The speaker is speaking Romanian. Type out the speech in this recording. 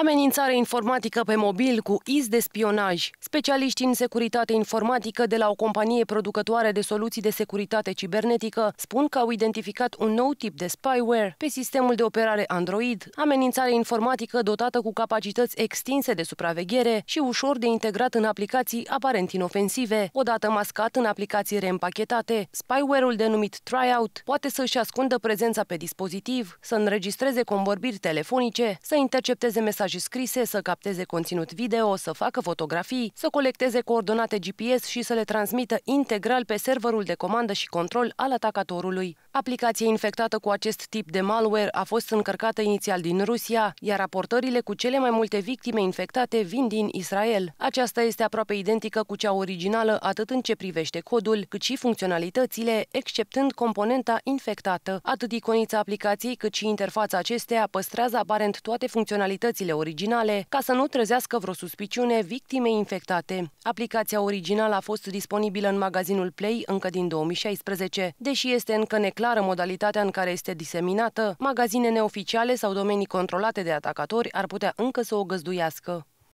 Amenințare informatică pe mobil cu iz de spionaj. Specialiștii în securitate informatică de la o companie producătoare de soluții de securitate cibernetică spun că au identificat un nou tip de spyware pe sistemul de operare Android, amenințare informatică dotată cu capacități extinse de supraveghere și ușor de integrat în aplicații aparent inofensive, odată mascat în aplicații reîmpachetate. Spyware-ul denumit Tryout poate să-și ascundă prezența pe dispozitiv, să înregistreze convorbiri telefonice, să intercepteze mesaje mesaje scrise, să capteze conținut video, să facă fotografii, să colecteze coordonate GPS și să le transmită integral pe serverul de comandă și control al atacatorului. Aplicația infectată cu acest tip de malware a fost încărcată inițial din Rusia, iar raportările cu cele mai multe victime infectate vin din Israel. Aceasta este aproape identică cu cea originală atât în ce privește codul, cât și funcționalitățile, exceptând componenta infectată. Atât iconița aplicației cât și interfața acesteia păstrează aparent toate funcționalitățile aplicațiile originale ca să nu trezească vreo suspiciune victime infectate. Aplicația originală a fost disponibilă în magazinul Play încă din 2016. Deși este încă neclară modalitatea în care este diseminată, magazine neoficiale sau domenii controlate de atacatori ar putea încă să o găzduiască.